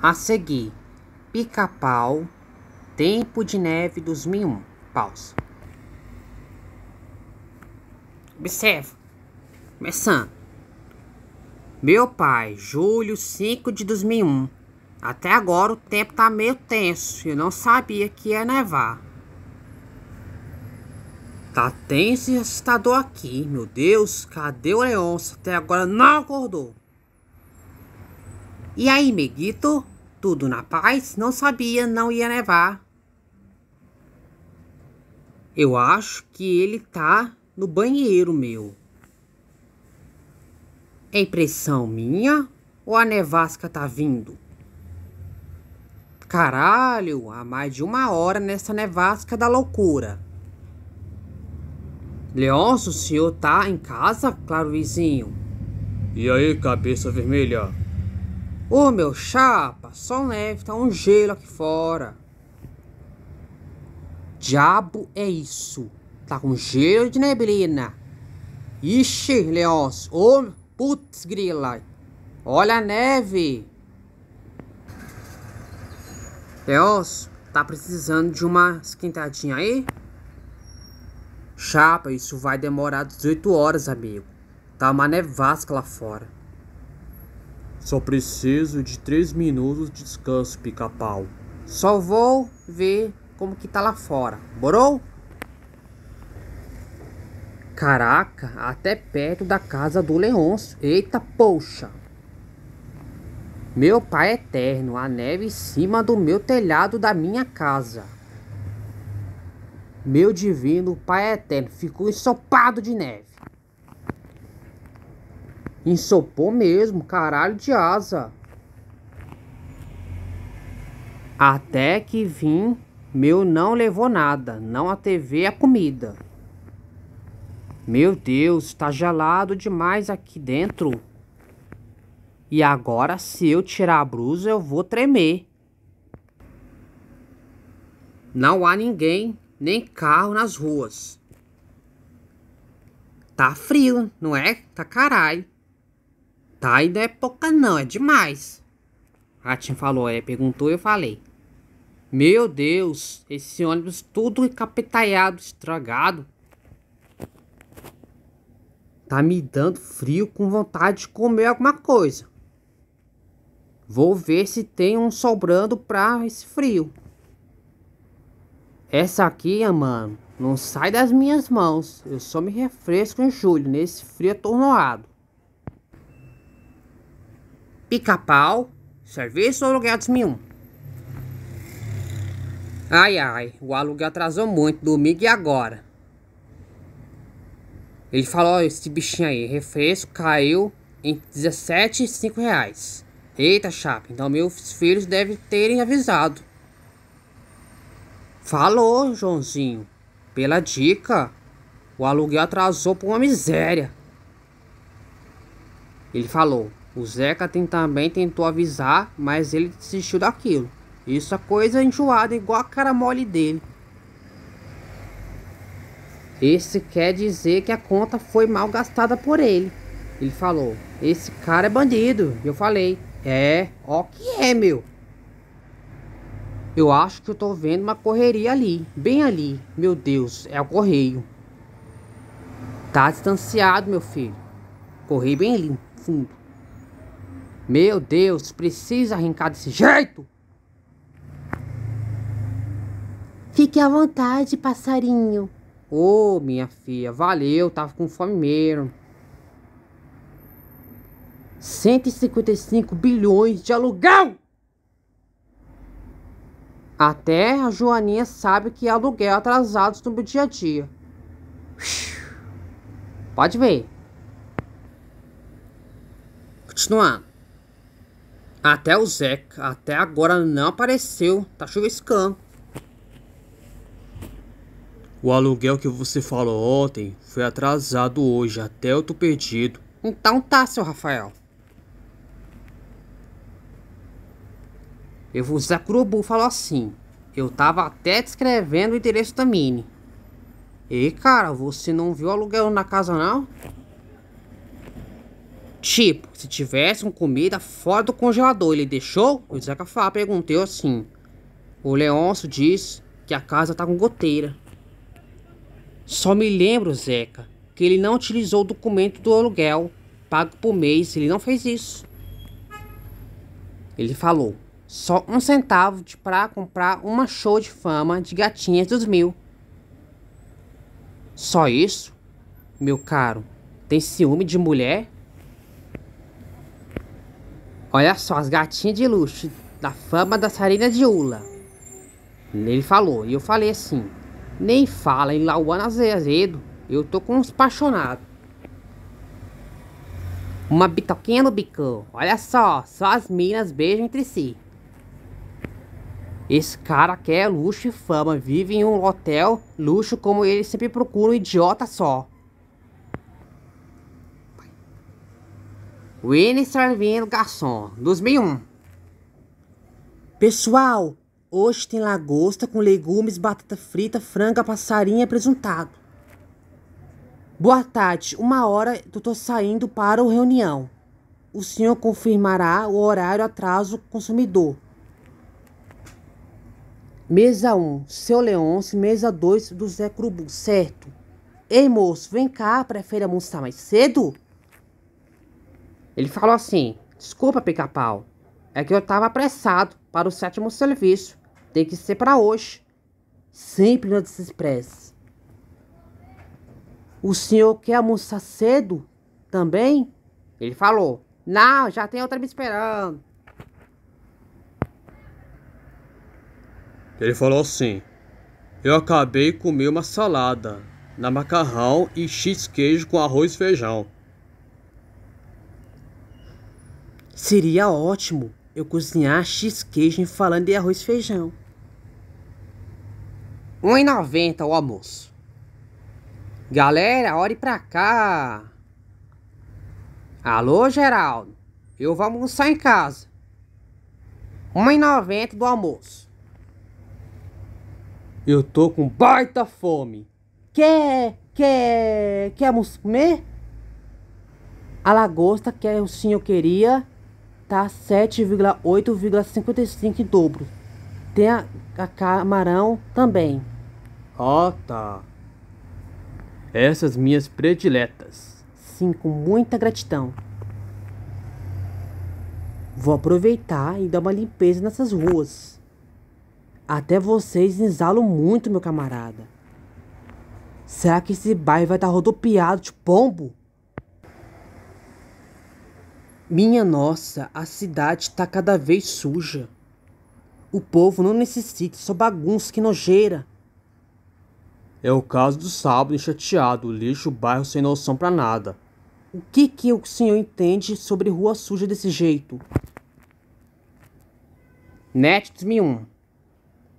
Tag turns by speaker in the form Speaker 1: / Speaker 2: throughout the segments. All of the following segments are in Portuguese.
Speaker 1: A seguir, Pica-Pau, Tempo de Neve 2001. Pausa. Observa. Começando. Meu pai, julho 5 de 2001. Até agora o tempo tá meio tenso. Eu não sabia que ia nevar. Tá tenso e assustador aqui. Meu Deus, cadê o Leonça? Até agora não acordou. E aí, Meguito? Tudo na paz? Não sabia, não ia nevar. Eu acho que ele tá no banheiro meu. É impressão minha ou a nevasca tá vindo? Caralho, há mais de uma hora nessa nevasca da loucura. Leôncio, o senhor tá em casa, claro vizinho?
Speaker 2: E aí, cabeça vermelha?
Speaker 1: Ô meu chapa, só neve, tá um gelo aqui fora. Diabo é isso? Tá com gelo de neblina. Ixi, Leôncio, ô putz grila. Olha a neve. Leôncio, tá precisando de uma esquentadinha aí? Chapa, isso vai demorar 18 horas, amigo. Tá uma nevasca lá fora.
Speaker 2: Só preciso de três minutos de descanso, pica-pau.
Speaker 1: Só vou ver como que tá lá fora, morou? Caraca, até perto da casa do Leôncio. Eita, poxa! Meu pai eterno, a neve em cima do meu telhado da minha casa. Meu divino pai eterno ficou ensopado de neve. Ensopou mesmo, caralho de asa. Até que vim, meu não levou nada, não a TV a comida. Meu Deus, tá gelado demais aqui dentro. E agora se eu tirar a blusa eu vou tremer. Não há ninguém, nem carro nas ruas. Tá frio, não é? Tá caralho. Tá, e não é pouca não, é demais. A falou, é, perguntou e eu falei. Meu Deus, esse ônibus tudo encapetaiado, estragado. Tá me dando frio com vontade de comer alguma coisa. Vou ver se tem um sobrando pra esse frio. Essa aqui, mano, não sai das minhas mãos. Eu só me refresco em julho, nesse frio atornoado. Pica-pau, serviço ou aluguel 2001? Ai, ai, o aluguel atrasou muito, domingo e agora? Ele falou, ó, esse bichinho aí, refresco, caiu em 17,5 reais. Eita, chapa, então meus filhos devem terem avisado. Falou, Joãozinho, pela dica. O aluguel atrasou por uma miséria. Ele falou, o Zeca tem, também tentou avisar, mas ele desistiu daquilo. Isso é coisa enjoada, igual a cara mole dele. Esse quer dizer que a conta foi mal gastada por ele. Ele falou: Esse cara é bandido. Eu falei: É, ó que é, meu. Eu acho que eu tô vendo uma correria ali, bem ali. Meu Deus, é o correio. Tá distanciado, meu filho. Correi bem ali, fundo. Meu Deus, precisa arrancar desse jeito? Fique à vontade, passarinho. Ô, oh, minha filha, valeu, tava com fome mesmo. 155 bilhões de aluguel! Até a Joaninha sabe que é aluguel atrasado no dia a dia. Pode ver. Continuando. Até o Zeca, até agora não apareceu, tá chuviscando.
Speaker 2: O aluguel que você falou ontem foi atrasado hoje, até eu tô perdido. Então tá, seu Rafael.
Speaker 1: Eu vou usar Curubu falou assim. Eu tava até descrevendo o endereço da Mini. Ei, cara, você não viu aluguel na casa não? Tipo, se tivesse comida fora do congelador, ele deixou? O Zacafá perguntou assim. O Leôncio diz que a casa tá com goteira. Só me lembro, Zeca, que ele não utilizou o documento do aluguel pago por mês, ele não fez isso. Ele falou, só um centavo de pra comprar uma show de fama de gatinhas dos mil. Só isso? Meu caro, tem ciúme de mulher? Olha só, as gatinhas de luxo da fama da Sarina de Ula. Ele falou, e eu falei assim: Nem fala em Lauana Azevedo, eu tô com uns apaixonados. Uma bitoquinha no bicão, olha só, só as minas beijam entre si. Esse cara quer luxo e fama, vive em um hotel luxo como ele sempre procura um idiota só. Winnie Vinheiro Garçom, 2001. Pessoal, hoje tem lagosta com legumes, batata frita, franga, passarinha e presuntado. Boa tarde, uma hora eu tô saindo para a reunião. O senhor confirmará o horário atraso consumidor. Mesa 1, seu Leonce, mesa 2 do Zé Curubu, certo? Ei moço, vem cá, prefere almoçar mais cedo? Ele falou assim: Desculpa, pica-pau, é que eu estava apressado para o sétimo serviço. Tem que ser para hoje. Sempre no Express. O senhor quer almoçar cedo também? Ele falou: Não, já tem outra me esperando.
Speaker 2: Ele falou assim: Eu acabei de comer uma salada na macarrão e cheese queijo com arroz e feijão. Seria
Speaker 1: ótimo eu cozinhar cheesecake falando de arroz e feijão. 1,90 o almoço. Galera, olhe pra cá. Alô, Geraldo. Eu vou almoçar em casa. 1,90 do almoço.
Speaker 2: Eu tô com baita fome.
Speaker 1: Quer, quer, quer comer? A lagosta que o senhor queria tá 7,8,55 em dobro. Tem a, a camarão também.
Speaker 2: Ah, tá. Essas minhas prediletas.
Speaker 1: Sim, com muita gratidão. Vou aproveitar e dar uma limpeza nessas ruas. Até vocês exalam muito, meu camarada. Será que esse bairro vai estar tá rodopiado de pombo? Minha nossa, a cidade tá cada vez suja. O povo não necessita, só bagunça que
Speaker 2: nojeira. É o caso do sábado enxateado, lixo, bairro sem noção pra nada.
Speaker 1: O que que o senhor entende sobre rua suja desse jeito? NET 2001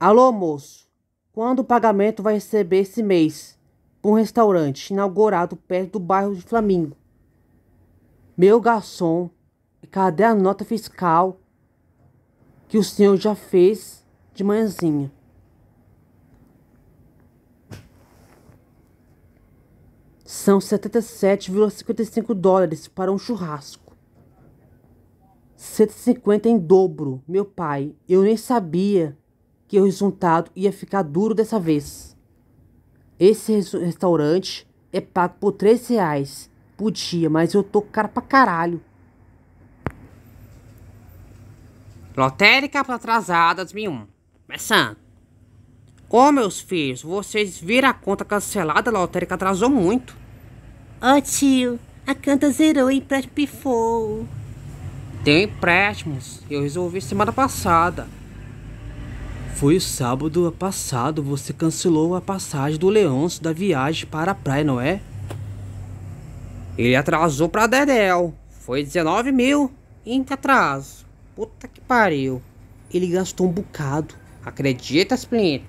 Speaker 1: Alô, moço. Quando o pagamento vai receber esse mês? Por um restaurante inaugurado perto do bairro de Flamingo. Meu garçom, Cadê a nota fiscal que o senhor já fez de manhãzinha? São 77,55 dólares para um churrasco. 150 em dobro, meu pai. Eu nem sabia que o resultado ia ficar duro dessa vez. Esse restaurante é pago por 3 reais por dia, mas eu tô cara pra caralho. Lotérica para atrasada 2001. Começando. Ô oh, meus filhos, vocês viram a conta cancelada? A lotérica atrasou muito. Ó oh, tio, a canta zerou e empréstimo pifou. Tem empréstimos, eu resolvi semana passada.
Speaker 2: Foi sábado passado, você cancelou a passagem do Leôncio da viagem para a praia, não é?
Speaker 1: Ele atrasou para Dedel. Foi 19 mil em atraso. Puta que pariu. Ele gastou um bocado. Acredita, Splint?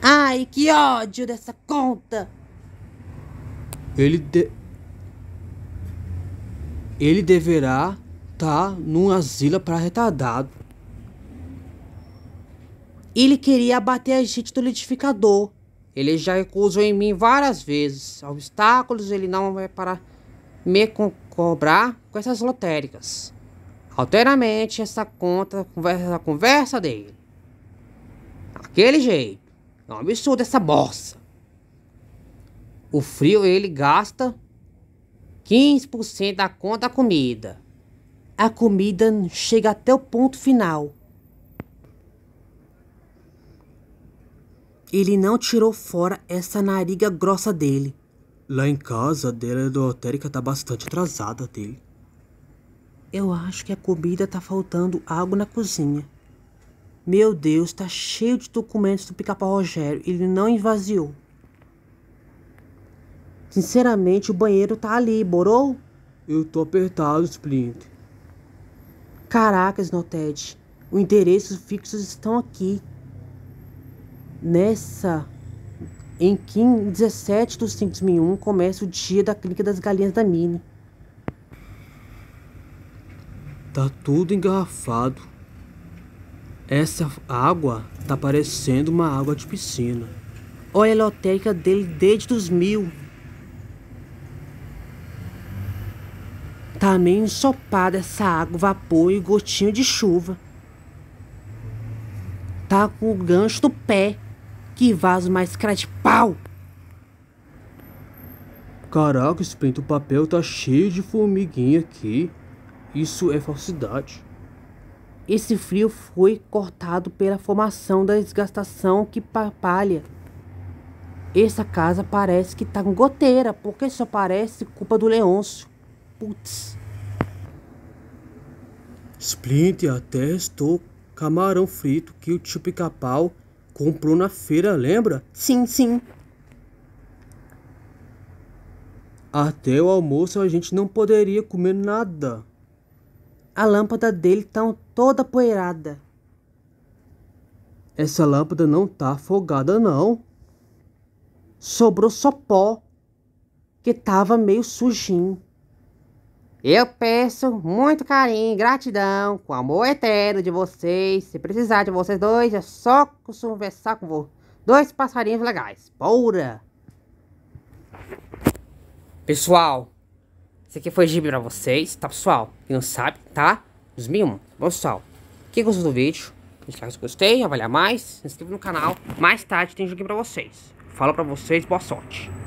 Speaker 1: Ai, que ódio dessa conta!
Speaker 2: Ele de... Ele deverá estar tá num asilo para retardado. Ele
Speaker 1: queria abater a gente do liquidificador. Ele já recusou em mim várias vezes. Obstáculos ele não vai parar me co cobrar com essas lotéricas. Alteramente essa conta, conversa, conversa dele. Aquele jeito. É um absurdo essa bosta. O frio ele gasta 15% da conta da comida. A comida chega até o ponto final.
Speaker 2: Ele não tirou fora essa nariga grossa dele. Lá em casa, a dela é tá bastante atrasada dele.
Speaker 1: Eu acho que a comida tá faltando algo na cozinha. Meu Deus, tá cheio de documentos do pica-pau Rogério. Ele não invasiou. Sinceramente, o banheiro tá ali, borou? Eu tô apertado, Splint. Caracas, Noted. Os endereços fixos estão aqui. Nessa. Em 15, 17 de 2001
Speaker 2: começa o dia da clínica das galinhas da Mini. Tá tudo engarrafado. Essa água tá parecendo uma água de piscina. Olha a lotérica dele desde os mil.
Speaker 1: Tá meio ensopada essa água, vapor e gotinho de chuva. Tá com o gancho do pé. Que vaso mais cara de pau!
Speaker 2: Caraca, esse o papel tá cheio de formiguinha aqui. Isso é falsidade. Esse frio foi cortado pela formação da
Speaker 1: desgastação que palha. Essa casa parece que tá com goteira, porque só parece culpa do Leôncio. Putz.
Speaker 2: Splint, até estou camarão frito que o tio Pica-Pau comprou na feira, lembra?
Speaker 1: Sim, sim.
Speaker 2: Até o almoço a gente não poderia comer nada.
Speaker 1: A lâmpada dele tá toda poeirada. Essa lâmpada não tá afogada não. Sobrou só pó, que tava meio sujinho. Eu peço muito carinho, gratidão, com amor eterno de vocês. Se precisar de vocês dois, é só conversar com vocês. Dois passarinhos legais. Bora! Pessoal, esse aqui foi gibi pra vocês, tá pessoal? Quem não sabe, tá? 2001. Bom pessoal, quem gostou do vídeo, deixa like se gostei, avaliar mais, se inscreva no canal. Mais tarde tem aqui pra vocês.
Speaker 2: Fala pra vocês, boa sorte.